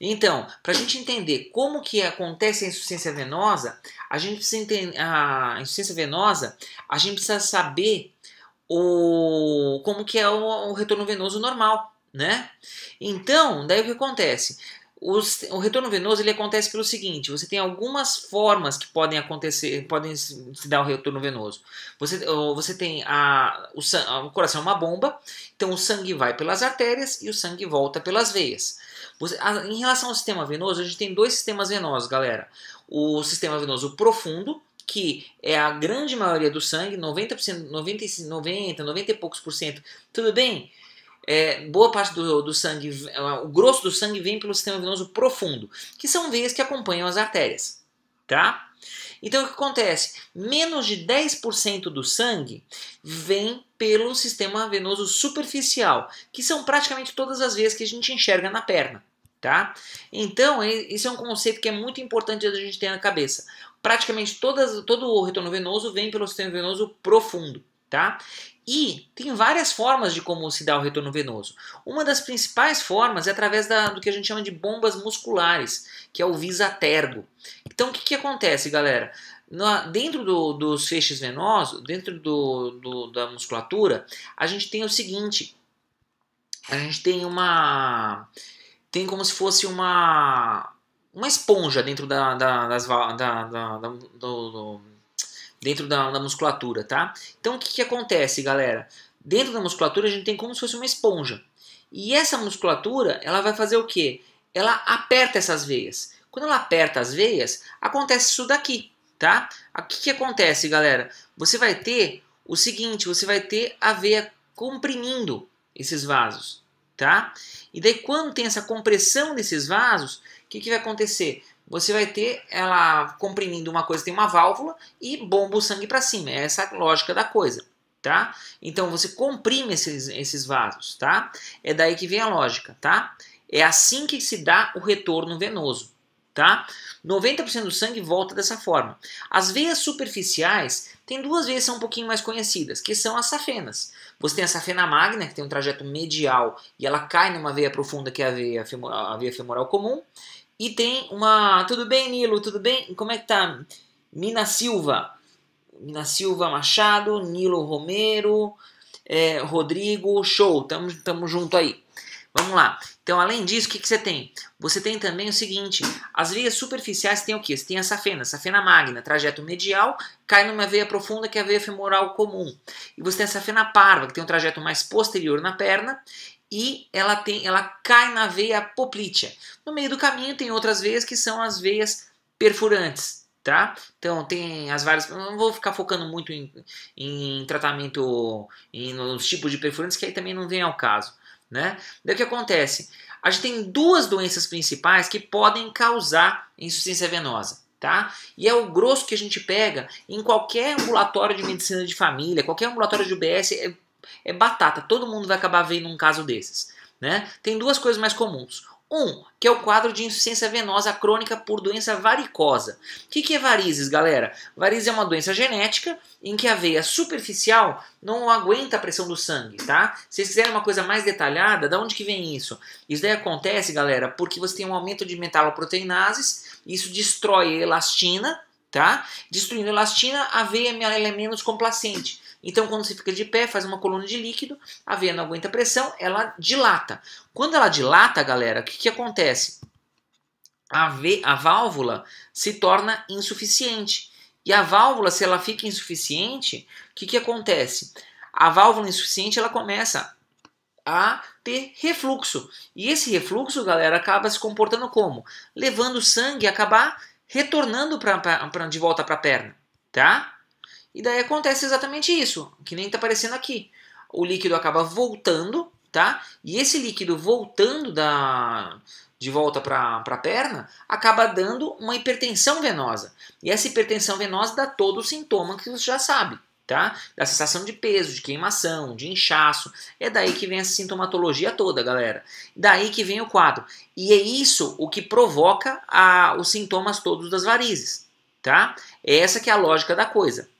Então, para a gente entender como que acontece a insuficiência venosa, a gente precisa entender a insuficiência venosa, a gente precisa saber o como que é o, o retorno venoso normal, né? Então, daí o que acontece? Os, o retorno venoso ele acontece pelo seguinte: você tem algumas formas que podem acontecer, podem se dar o retorno venoso. Você, você tem a, o, o coração é uma bomba, então o sangue vai pelas artérias e o sangue volta pelas veias. Você, a, em relação ao sistema venoso, a gente tem dois sistemas venosos, galera. O sistema venoso profundo, que é a grande maioria do sangue, 90%, 90, 90, 90 e poucos por cento. Tudo bem? É, boa parte do, do, sangue, é, o grosso do sangue vem pelo sistema venoso profundo, que são veias que acompanham as artérias tá? Então o que acontece? Menos de 10% do sangue vem pelo sistema venoso superficial, que são praticamente todas as vezes que a gente enxerga na perna, tá? Então, esse é um conceito que é muito importante a gente ter na cabeça. Praticamente todas, todo o retorno venoso vem pelo sistema venoso profundo tá? E tem várias formas de como se dá o retorno venoso. Uma das principais formas é através da, do que a gente chama de bombas musculares, que é o visatergo. Então o que, que acontece, galera? dentro do, dos feixes venosos, dentro do, do, da musculatura, a gente tem o seguinte: a gente tem uma. tem como se fosse uma. uma esponja dentro da, da, das, da, da, da do, dentro da, da musculatura, tá? Então o que, que acontece, galera? Dentro da musculatura a gente tem como se fosse uma esponja. E essa musculatura, ela vai fazer o quê? Ela aperta essas veias. Quando ela aperta as veias, acontece isso daqui, tá? O que, que acontece, galera? Você vai ter o seguinte, você vai ter a veia comprimindo esses vasos, tá? E daí quando tem essa compressão desses vasos, o que, que vai acontecer? você vai ter ela comprimindo uma coisa, tem uma válvula e bomba o sangue para cima. É essa a lógica da coisa, tá? Então você comprime esses, esses vasos, tá? É daí que vem a lógica, tá? É assim que se dá o retorno venoso, tá? 90% do sangue volta dessa forma. As veias superficiais tem duas veias que são um pouquinho mais conhecidas, que são as safenas. Você tem a safena magna, que tem um trajeto medial e ela cai numa veia profunda, que é a veia, a veia femoral comum, e tem uma. Tudo bem, Nilo? Tudo bem? Como é que tá? Mina Silva. Mina Silva Machado, Nilo Romero, é, Rodrigo, show, tamo, tamo junto aí. Vamos lá. Então, além disso, o que, que você tem? Você tem também o seguinte: as veias superficiais tem o que? Você tem a safena, safena magna, trajeto medial, cai numa veia profunda que é a veia femoral comum. E você tem a safena parva, que tem um trajeto mais posterior na perna, e ela tem, ela cai na veia poplítea. No meio do caminho tem outras veias que são as veias perfurantes, tá? Então tem as várias, não vou ficar focando muito em, em tratamento em, nos tipos de perfurantes que aí também não vem ao caso, né? Daí o que acontece? A gente tem duas doenças principais que podem causar insuficiência venosa. Tá? E é o grosso que a gente pega em qualquer ambulatório de medicina de família, qualquer ambulatório de UBS, é é batata, todo mundo vai acabar vendo um caso desses. Né? Tem duas coisas mais comuns. Um, que é o quadro de insuficiência venosa crônica por doença varicosa. O que, que é varizes, galera? Varizes é uma doença genética em que a veia superficial não aguenta a pressão do sangue, tá? Se vocês quiserem uma coisa mais detalhada, da onde que vem isso? Isso daí acontece, galera, porque você tem um aumento de metaloproteinases, isso destrói a elastina, tá? Destruindo a elastina, a veia ela é menos complacente. Então, quando você fica de pé, faz uma coluna de líquido, a veia não aguenta a pressão, ela dilata. Quando ela dilata, galera, o que, que acontece? A, ve a válvula se torna insuficiente. E a válvula, se ela fica insuficiente, o que, que acontece? A válvula insuficiente ela começa a ter refluxo. E esse refluxo, galera, acaba se comportando como? Levando o sangue acabar retornando pra, pra, pra de volta para a perna. Tá? E daí acontece exatamente isso, que nem está aparecendo aqui. O líquido acaba voltando, tá? E esse líquido voltando da, de volta para a perna acaba dando uma hipertensão venosa. E essa hipertensão venosa dá todo o sintoma que você já sabe, tá? Da sensação de peso, de queimação, de inchaço. É daí que vem essa sintomatologia toda, galera. Daí que vem o quadro. E é isso o que provoca a, os sintomas todos das varizes, tá? É essa que é a lógica da coisa.